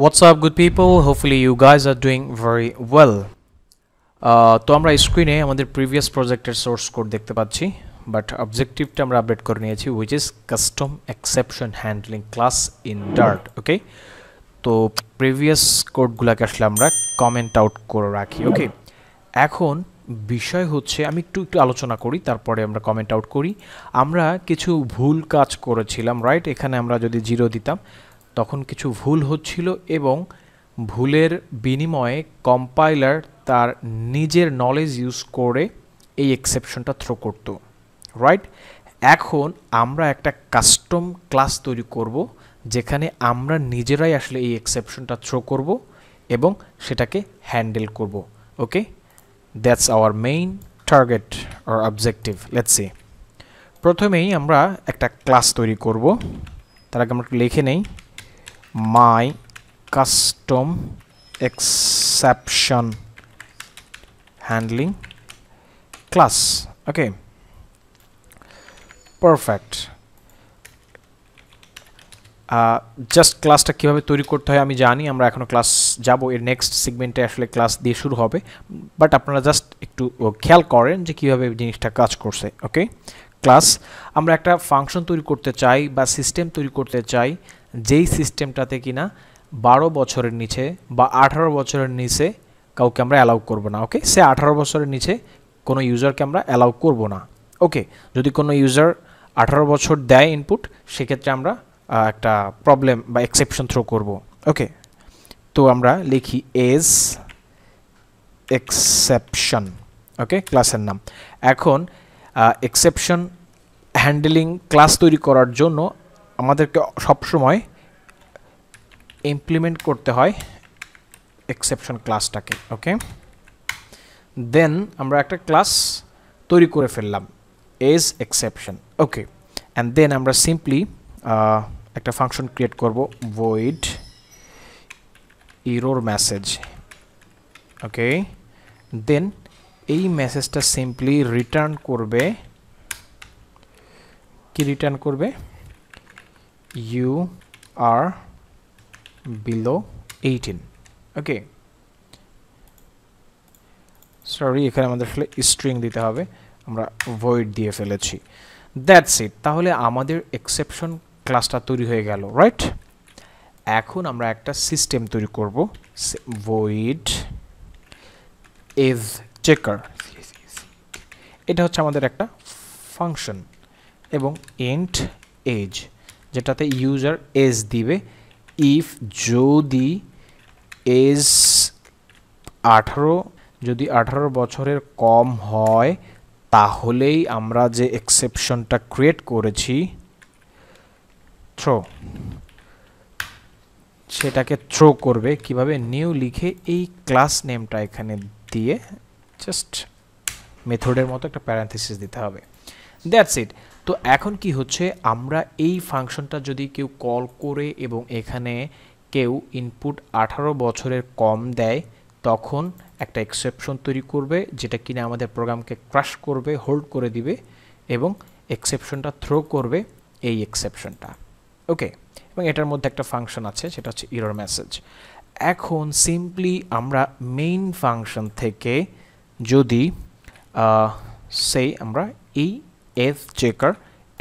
what's up good people hopefully you guys are doing very well তো আমরা স্ক্রিনে আমাদের প্রিভিয়াস প্রজেক্টের সোর্স কোড দেখতে পাচ্ছি বাট অবজেক্টিভটা আমরা আপডেট করে নিয়েছি which is custom exception handling class in Dart okay তো প্রিভিয়াস কোডগুলোকে আসলে আমরা কমেন্ট আউট করে রাখি ওকে এখন বিষয় হচ্ছে আমি একটু একটু আলোচনা করি তারপরে আমরা কমেন্ট আউট করি আমরা কিছু ভুল কাজ করেছিলাম রাইট এখানে আমরা যদি জিরো দিতাম তখন কিছু ভুল হচ্ছিল এবং ভুলের বিনিময়ে কম্পাইলার তার নিজের নলেজ ইউজ করে এই এক্সেপশনটা থ্রো করতো রাইট এখন আমরা একটা কাস্টম ক্লাস তৈরি করব যেখানে আমরা নিজেরাই আসলে এই এক্সেপশনটা থ্রো করব এবং সেটাকে হ্যান্ডেল করব okay that's our main target আর অবজেক্টিভ লেটস সি প্রথমেই আমরা একটা ক্লাস তৈরি করব তার আগে আমরা লিখে নেই my custom exception handling class okay perfect just ক্লাসটা কীভাবে তৈরি করতে হয় আমি জানি আমরা এখনও ক্লাস যাব এর নেক্সট সেগমেন্টে আসলে ক্লাস দিয়ে শুরু হবে বাট আপনারা জাস্ট একটু খেয়াল করেন যে কীভাবে জিনিসটা কাজ করছে ওকে ক্লাস আমরা একটা ফাংশন তৈরি করতে চাই বা সিস্টেম তৈরি করতে চাই যেই সিস্টেমটাতে কিনা বারো বছরের নিচে বা আঠারো বছরের নিচে কাউকে আমরা অ্যালাউ করব না ওকে সে আঠারো বছরের নিচে কোনো ইউজারকে আমরা অ্যালাউ করব না ওকে যদি কোনো ইউজার আঠারো বছর দেয় ইনপুট সেক্ষেত্রে আমরা একটা প্রবলেম বা এক্সেপশন থ্রো করব ওকে তো আমরা লিখি এজ এক্সেপশন ওকে ক্লাসের নাম এখন এক্সেপশন হ্যান্ডেলিং ক্লাস তৈরি করার জন্য আমাদেরকে সবসময় ইমপ্লিমেন্ট করতে হয় এক্সেপশন ক্লাসটাকে ওকে দেন আমরা একটা ক্লাস তৈরি করে ফেললাম age exception okay and then আমরা সিম্পলি একটা ফাংশন ক্রিয়েট করব ওয়েড ইরোর মেসেজ ওকে দেন এই মেসেজটা সিম্পলি রিটার্ন করবে কি রিটার্ন করবে you are below 18 okay sorry এখানে আমাদের স্ট্রিং দিতে হবে আমরা ভয়েড দিয়ে ফেলেছি দ্যাটস ইট তাহলে আমাদের এক্সেপশন ক্লাসটা তৈরি হয়ে গেল রাইট এখন আমরা একটা সিস্টেম তৈরি করব ভয়েড ইজ চেকার এটা হচ্ছে আমাদের একটা ফাংশন এবং এন্ড এজ যেটাতে ইউজার এজ দিবে ইফ যদি এজ আঠারো যদি আঠারো বছরের কম হয় তাহলেই আমরা যে এক্সেপশনটা ক্রিয়েট করেছি থ্রো সেটাকে থ্রো করবে কিভাবে নিউ লিখে এই ক্লাস নেমটা এখানে দিয়ে জাস্ট মেথডের মতো একটা প্যারান্থেসিস দিতে হবে দ্যাটস ইট তো এখন কি হচ্ছে আমরা এই ফাংশনটা যদি কেউ কল করে এবং এখানে কেউ ইনপুট আঠারো বছরের কম দেয় তখন একটা এক্সেপশন তৈরি করবে যেটা কিনা আমাদের প্রোগ্রামকে ক্রাশ করবে হোল্ড করে দিবে এবং এক্সেপশনটা থ্রো করবে এই এক্সেপশনটা ওকে এবং এটার মধ্যে একটা ফাংশন আছে সেটা হচ্ছে ইরোর মেসেজ এখন সিম্পলি আমরা মেইন ফাংশন থেকে যদি সেই আমরা এই এস চেকার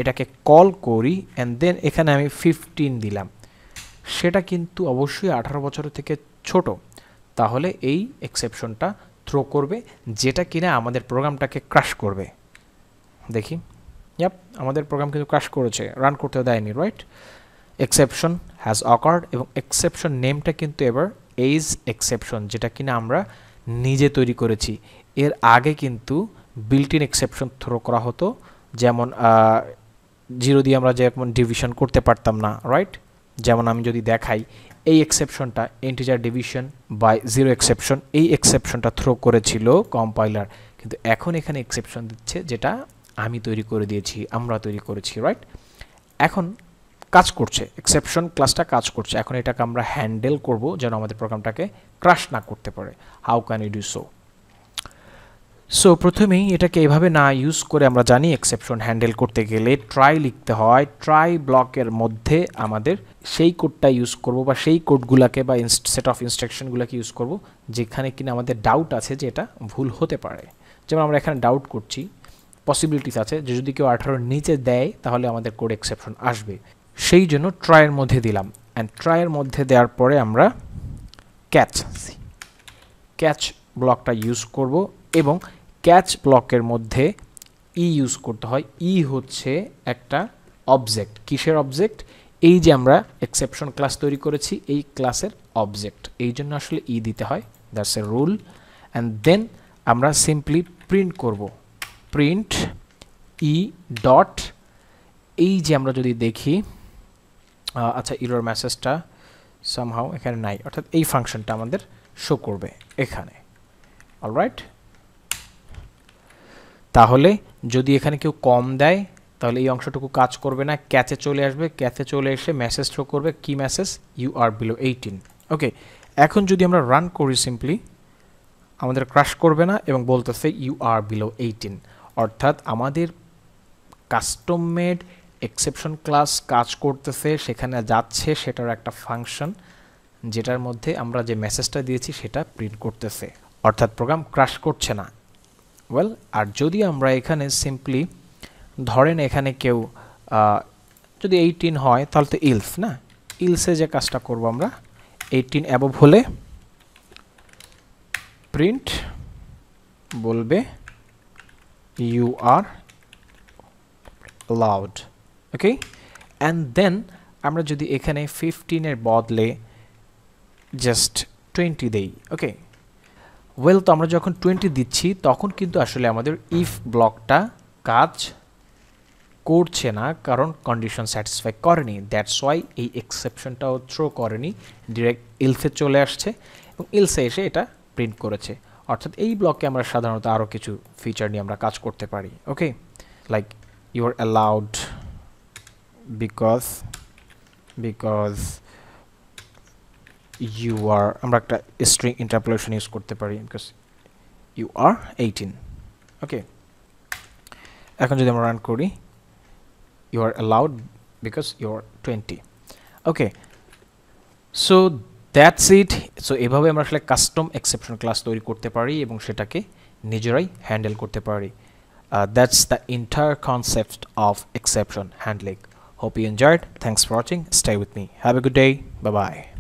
এটাকে কল করি অ্যান্ড দেন এখানে আমি ফিফটিন দিলাম সেটা কিন্তু অবশ্যই আঠারো বছর থেকে ছোট তাহলে এই এক্সেপশনটা থ্রো করবে যেটা কিনা আমাদের প্রোগ্রামটাকে ক্রাশ করবে দেখি ইয়াপ আমাদের প্রোগ্রাম কিন্তু ক্রাশ করেছে রান করতে দেয়নি রাইট এক্সেপশন হ্যাজ অকার্ড এবং এক্সেপশন নেমটা কিন্তু এবার এইজ এক্সেপশন যেটা কিনা আমরা নিজে তৈরি করেছি এর আগে কিন্তু বিল্ট ইন এক্সেপশন থ্রো করা হতো যেমন জিরো দিয়ে আমরা যেমন ডিভিশন করতে পারতাম না রাইট যেমন আমি যদি দেখাই এই এক্সেপশনটা integer division by zero exception এই এক্সেপশনটা থ্রো করেছিল কম্পাইলার কিন্তু এখন এখানে এক্সেপশন দিচ্ছে যেটা আমি তৈরি করে দিয়েছি আমরা তৈরি করেছি রাইট এখন কাজ করছে এক্সেপশন ক্লাসটা কাজ করছে এখন এটাকে আমরা হ্যান্ডেল করব যেন আমাদের প্রোগ্রামটাকে ক্রাশ না করতে পারে how can you do so so প্রথমেই এটাকে এভাবে না ইউজ করে আমরা জানি এক্সেপশন হ্যান্ডেল করতে গেলে ট্রাই লিখতে হয় ট্রাই ব্লকের মধ্যে আমাদের সেই কোডটা ইউজ করব বা সেই কোডগুলোকে বা সেট অফ ইনস্ট্রাকশনগুলোকে ইউজ করব যেখানে কিনা আমাদের ডাউট আছে যে এটা ভুল হতে পারে যেমন আমরা এখানে ডাউট করছি পসিবিলিটিস আছে যে যদি কেউ আঠারোর নিচে দেয় তাহলে আমাদের কোড এক্সেপশন আসবে সেই জন্য ট্রায়ের মধ্যে দিলাম অ্যান্ড ট্রায়ের মধ্যে দেওয়ার পরে আমরা ক্যাচ ক্যাচ ব্লকটা ইউজ করব এবং ক্যাচ ব্লকের মধ্যে ই e ইউজ করতে হয় ই e হচ্ছে একটা অবজেক্ট কিসের অবজেক্ট এই যে আমরা এক্সেপশন ক্লাস তৈরি করেছি এই ক্লাসের অবজেক্ট এই জন্য আসলে ই e দিতে হয় that's a rule and then আমরা সিম্পলি প্রিন্ট করব প্রিন্ট ই ডট এই যে আমরা যদি দেখি আচ্ছা ইরোর মেসেজটা সামহাও এখানে নাই অর্থাৎ এই ফাংশনটা আমাদের শো করবে এখানে অলরাইট তাহলে যদি এখানে কেউ কম দেয় তাহলে এই অংশটুকু কাজ করবে না ক্যাচে চলে আসবে ক্যাচে চলে এসে মেসেজ থ্রো করবে কি message you are below eighteen okay এখন যদি আমরা রান করি সিম্পলি আমাদের ক্রাশ করবে না এবং বলতেছে ইউ আর বিলো এইটিন অর্থাৎ আমাদের কাস্টম মেড এক্সেপশন ক্লাস কাজ করতেছে সেখানে যাচ্ছে সেটার একটা ফাংশন যেটার মধ্যে আমরা যে মেসেজটা দিয়েছি সেটা প্রিন্ট করতেছে অর্থাৎ প্রোগ্রাম ক্রাশ করছে না ওয়েল আর যদি আমরা এখানে সিম্পলি ধরেন এখানে কেউ যদি এইটিন হয় তাহলে তো ইলস না ইলসে যে কাজটা করব আমরা এইটিন অ্যাবভ হলে প্রিন্ট বলবে you are allowed okay and then আমরা যদি এখানে ফিফটিনের বদলে জাস্ট টোয়েন্টি দেই ওকে ওয়েল তো আমরা যখন টোয়েন্টি দিচ্ছি তখন কিন্তু আসলে আমাদের ইফ ব্লকটা কাজ করছে না কারণ কন্ডিশন স্যাটিসফাই করেনি দ্যাটস ওয়াই এই এক্সেপশনটাও থ্রো করেনি ডিরেক্ট ইলসে চলে আসছে এবং ইলসে এসে এটা প্রিন্ট করেছে অর্থাৎ এই ব্লকে আমরা সাধারণত আরও কিছু ফিচার নিয়ে আমরা কাজ করতে পারি okay like you are allowed because because you are আমরা একটা স্ট্রিং ইন্টারপোলেশন ইউজ করতে পারি because you are eighteen okay এখন যদি আমরা রান করি you are allowed because you are twenty okay so that's it so এভাবে আমরা আসলে কাস্টম এক্সেপশন ক্লাস তৈরি করতে পারি এবং সেটাকে নিজেরাই হ্যান্ডেল করতে পারি that's the entire concept of exception handling hope you enjoyed thanks for watching stay with me have a good day bye by